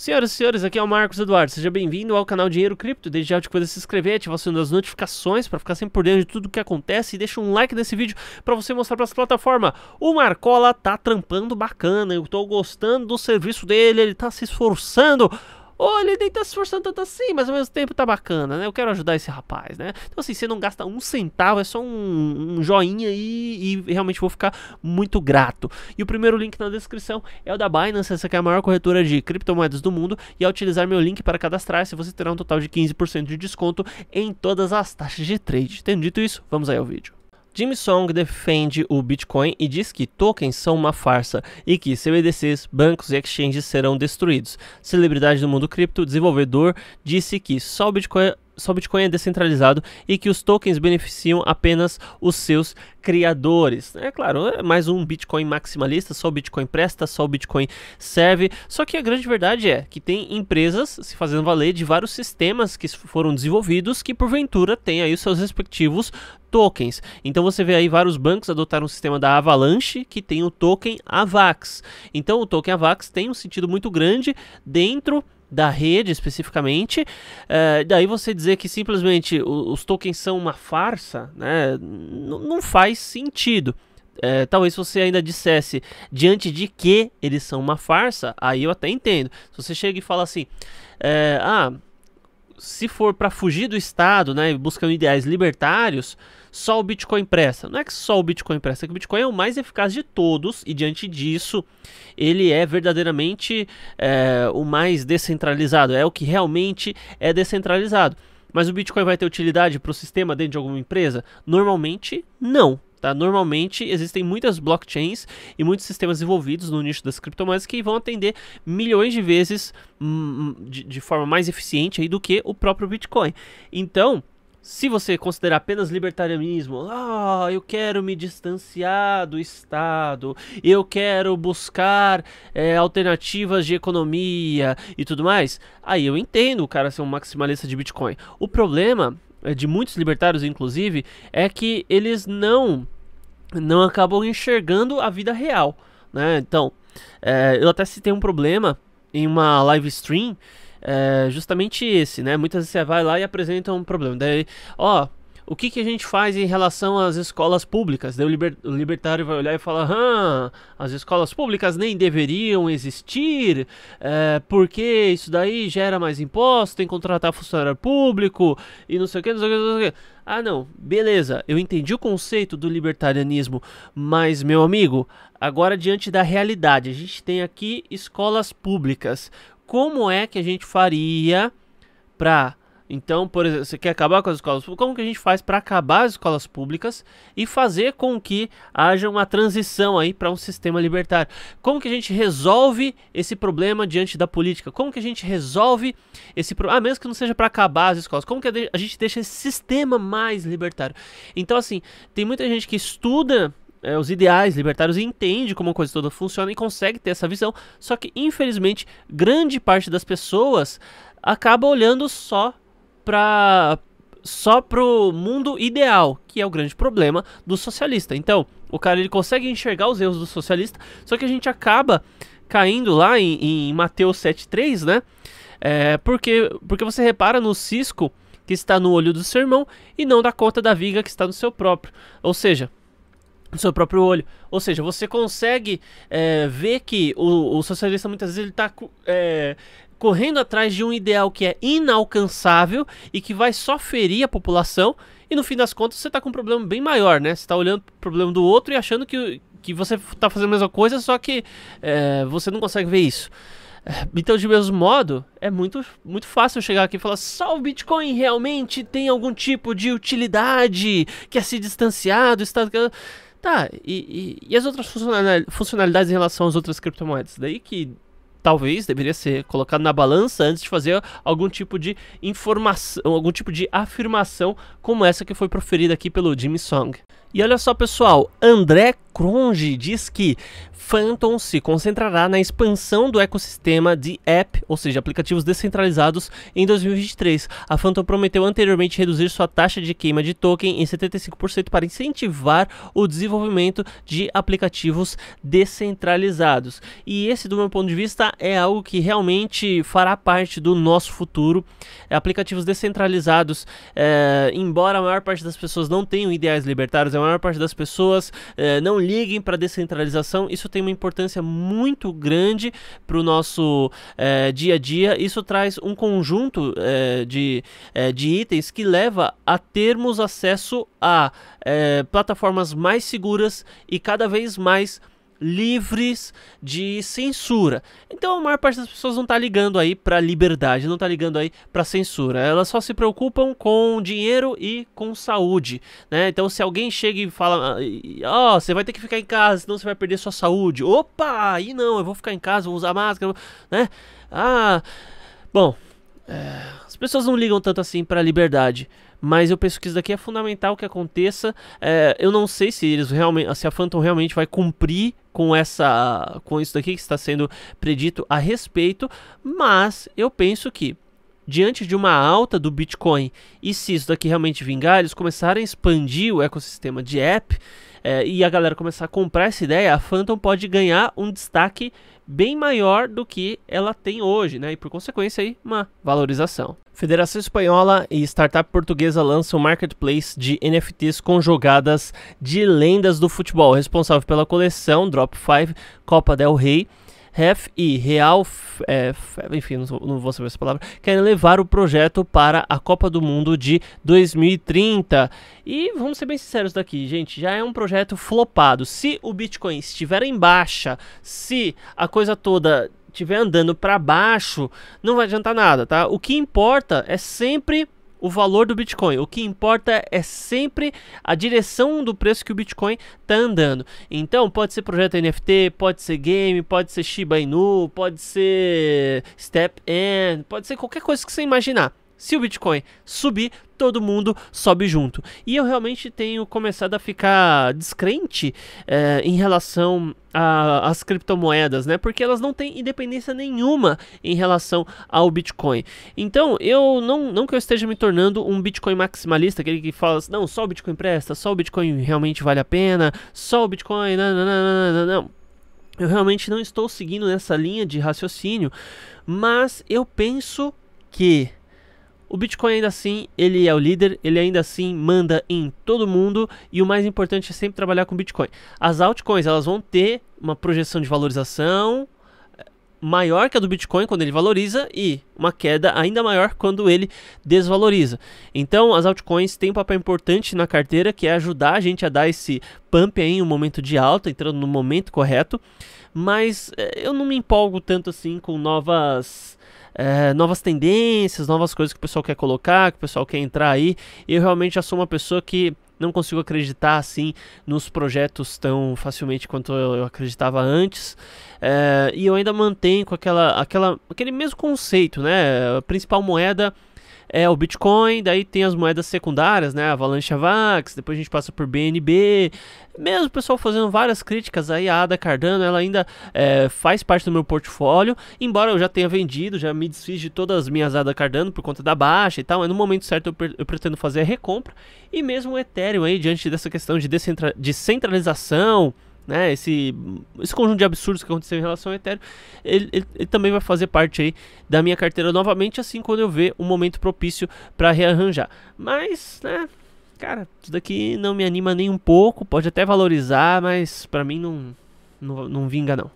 Senhoras e senhores, aqui é o Marcos Eduardo, seja bem-vindo ao canal Dinheiro Cripto, desde já te a se inscrever, ativar o sininho das notificações para ficar sempre por dentro de tudo que acontece e deixa um like nesse vídeo para você mostrar para essa plataforma. O Marcola tá trampando bacana, eu tô gostando do serviço dele, ele tá se esforçando, Olha ele nem tá se esforçando tanto assim, mas ao mesmo tempo tá bacana, né? Eu quero ajudar esse rapaz, né? Então, assim, você não gasta um centavo, é só um, um joinha e, e, realmente vou ficar muito grato. E o primeiro link na descrição é o da Binance, essa que é a maior corretora de criptomoedas do mundo. E ao utilizar meu link para cadastrar-se, você terá um total de 15% de desconto em todas as taxas de trade. Tendo dito isso, vamos aí ao vídeo. Jimmy Song defende o Bitcoin e diz que tokens são uma farsa e que CBDCs, bancos e exchanges serão destruídos. Celebridade do mundo cripto, desenvolvedor, disse que só o Bitcoin só Bitcoin é descentralizado e que os tokens beneficiam apenas os seus criadores. É claro, é mais um Bitcoin maximalista, só o Bitcoin presta, só o Bitcoin serve. Só que a grande verdade é que tem empresas se fazendo valer de vários sistemas que foram desenvolvidos que porventura têm aí os seus respectivos tokens. Então você vê aí vários bancos adotaram um sistema da Avalanche que tem o token AVAX. Então o token AVAX tem um sentido muito grande dentro da rede especificamente. É, daí você dizer que simplesmente os, tokens são uma farsa, né? não faz sentido. É, talvez você ainda dissesse diante de que eles são uma farsa, aí eu até entendo. Se você chega e fala assim, é, ah, se for para fugir do Estado, né, buscando ideais libertários, só o Bitcoin presta. Não é que só o Bitcoin presta, é que o Bitcoin é o mais eficaz de todos e diante disso ele é verdadeiramente é, o mais descentralizado, é o que realmente é descentralizado. Mas o Bitcoin vai ter utilidade para o sistema dentro de alguma empresa? Normalmente não. Tá? Normalmente existem muitas blockchains e muitos sistemas envolvidos no nicho das criptomoedas que vão atender milhões de vezes hum, hum, de, de, forma mais eficiente aí, do que o próprio Bitcoin. Então, se você considerar apenas libertarianismo, ah, eu quero me distanciar do Estado, eu quero buscar é, alternativas de economia e tudo mais, aí eu entendo o cara ser um maximalista de Bitcoin. O problema é, de muitos libertários inclusive, é que eles não não acabam enxergando a vida real, né? Então, é, eu até citei um problema em uma live stream, é, justamente esse, né? Muitas vezes você vai lá e apresenta um problema, daí, ó, o que, que a gente faz em relação às escolas públicas? Daí o, liber, o libertário vai olhar e falar: as escolas públicas nem deveriam existir, é, porque isso daí gera mais imposto, tem que contratar funcionário público e não sei o que, não sei o que, não sei o que. Ah, não, beleza, eu entendi o conceito do libertarianismo, mas, meu amigo, agora diante da realidade, a gente tem aqui escolas públicas. Como é que a gente faria para então, por exemplo, você quer acabar com as escolas públicas? Como que a gente faz para acabar as escolas públicas e fazer com que haja uma transição aí para um sistema libertário? Como que a gente resolve esse problema diante da política? Como que a gente resolve esse problema? Ah, mesmo que não seja para acabar as escolas, como que a gente deixa esse sistema mais libertário? Então, assim, tem muita gente que estuda é, os ideais libertários e entende como a coisa toda funciona e consegue ter essa visão. Só que, infelizmente, grande parte das pessoas acaba olhando só para só pro mundo ideal, que é o grande problema do socialista. Então, o cara ele consegue enxergar os erros do socialista, só que a gente acaba caindo lá em, em Mateus 7,3, né? É, porque, porque você repara no cisco que está no olho do seu irmão e não dá conta da viga que está no seu próprio. Ou seja, no seu próprio olho. Ou seja, você consegue é, ver que o, o, socialista muitas vezes ele está é, correndo atrás de um ideal que é inalcançável e que vai só ferir a população. E no fim das contas, você está com um problema bem maior, né? Você está olhando para o problema do outro e achando que, que você está fazendo a mesma coisa, só que é, você não consegue ver isso. É, então, de mesmo modo, é muito, muito fácil chegar aqui e falar: só o Bitcoin realmente tem algum tipo de utilidade, quer é se distanciar do Estado. Tá, e, e, e as outras funcionalidades em relação às outras criptomoedas? Daí que talvez deveria ser colocado na balança antes de fazer algum tipo de informação, algum tipo de afirmação como essa que foi proferida aqui pelo Jimmy Song. E olha só, pessoal, André Cronge diz que Phantom se concentrará na expansão do ecossistema de app, ou seja, aplicativos descentralizados, em 2023. A Phantom prometeu anteriormente reduzir sua taxa de queima de token em 75% para incentivar o desenvolvimento de aplicativos descentralizados. E esse, do meu ponto de vista, é algo que realmente fará parte do nosso futuro. Aplicativos descentralizados, é, embora a maior parte das pessoas não tenham ideais libertários, a maior parte das pessoas eh, não liguem para descentralização. Isso tem uma importância muito grande para o nosso eh, dia a dia. Isso traz um conjunto eh, de, de itens que leva a termos acesso a plataformas mais seguras e cada vez mais livres de censura. Então a maior parte das pessoas não tá ligando aí para liberdade, não tá ligando aí para censura. Elas só se preocupam com dinheiro e com saúde, né? Então se alguém chega e fala, ah, ó, oh, você vai ter que ficar em casa, senão você vai perder sua saúde. Opa, aí não, eu vou ficar em casa, vou usar máscara, né? Ah, bom, é, as pessoas não ligam tanto assim para liberdade mas eu penso que isso daqui é fundamental que aconteça. É, eu não sei se eles realmente, se a Phantom realmente vai cumprir com essa, com isso daqui que está sendo predito a respeito, mas eu penso que diante de uma alta do Bitcoin e se isso daqui realmente vingar, eles começarem a expandir o ecossistema de app é, e a galera começar a comprar essa ideia, a Phantom pode ganhar um destaque bem maior do que ela tem hoje, né? E por consequência aí, uma valorização. Federação Espanhola e startup portuguesa lançam um marketplace de NFTs com jogadas de lendas do futebol, responsável pela coleção Drop 5 Copa del Rey. Ref e Real, é, enfim, não, vou saber essa palavra, querem levar o projeto para a Copa do Mundo de 2030. E vamos ser bem sinceros daqui, gente, já é um projeto flopado. Se o Bitcoin estiver em baixa, se a coisa toda estiver andando para baixo, não vai adiantar nada, tá? O que importa é sempre o valor do Bitcoin. O que importa é sempre a direção do preço que o Bitcoin está andando. Então, pode ser projeto NFT, pode ser game, pode ser Shiba Inu, pode ser Step N, pode ser qualquer coisa que você imaginar. Se o Bitcoin subir, todo mundo sobe junto. E eu realmente tenho começado a ficar descrente é, em relação às criptomoedas, né? Porque elas não têm independência nenhuma em relação ao Bitcoin. Então, eu não, não que eu esteja me tornando um Bitcoin maximalista, aquele que fala assim, não, só o Bitcoin presta, só o Bitcoin realmente vale a pena, só o Bitcoin. Não, não, não, não, não. não. Eu realmente não estou seguindo nessa linha de raciocínio, mas eu penso que o Bitcoin ainda assim, ele é o líder, ele ainda assim manda em todo mundo e o mais importante é sempre trabalhar com Bitcoin. As altcoins, elas vão ter uma projeção de valorização eh, maior que a do Bitcoin quando ele valoriza e uma queda ainda maior quando ele desvaloriza. Então, as altcoins têm um papel importante na carteira que é ajudar a gente a dar esse pump aí em um momento de alta, entrando no momento correto, mas eh, eu não me empolgo tanto assim com novas é, novas tendências, novas coisas que o pessoal quer colocar, que o pessoal quer entrar aí. Eu realmente já sou uma pessoa que não consigo acreditar assim nos projetos tão facilmente quanto eu acreditava antes. É, e eu ainda mantenho com aquela, aquela, aquele mesmo conceito, né? A principal moeda é o Bitcoin, daí tem as moedas secundárias, né? Avalanche Vax, depois a gente passa por BNB. Mesmo o pessoal fazendo várias críticas aí, a Ada Cardano, ela ainda é, faz parte do meu portfólio, embora eu já tenha vendido, já me desfiz de todas as minhas Ada Cardano por conta da baixa e tal, mas no momento certo eu, eu pretendo fazer a recompra. E mesmo o Ethereum aí, diante dessa questão de, descentralização. de né, esse, esse conjunto de absurdos que aconteceu em relação ao Ethereum, ele, ele, ele também vai fazer parte aí da minha carteira novamente, assim quando eu ver um momento propício para rearranjar. Mas, né, cara, isso daqui não me anima nem um pouco, pode até valorizar, mas para mim não, não, não vinga não.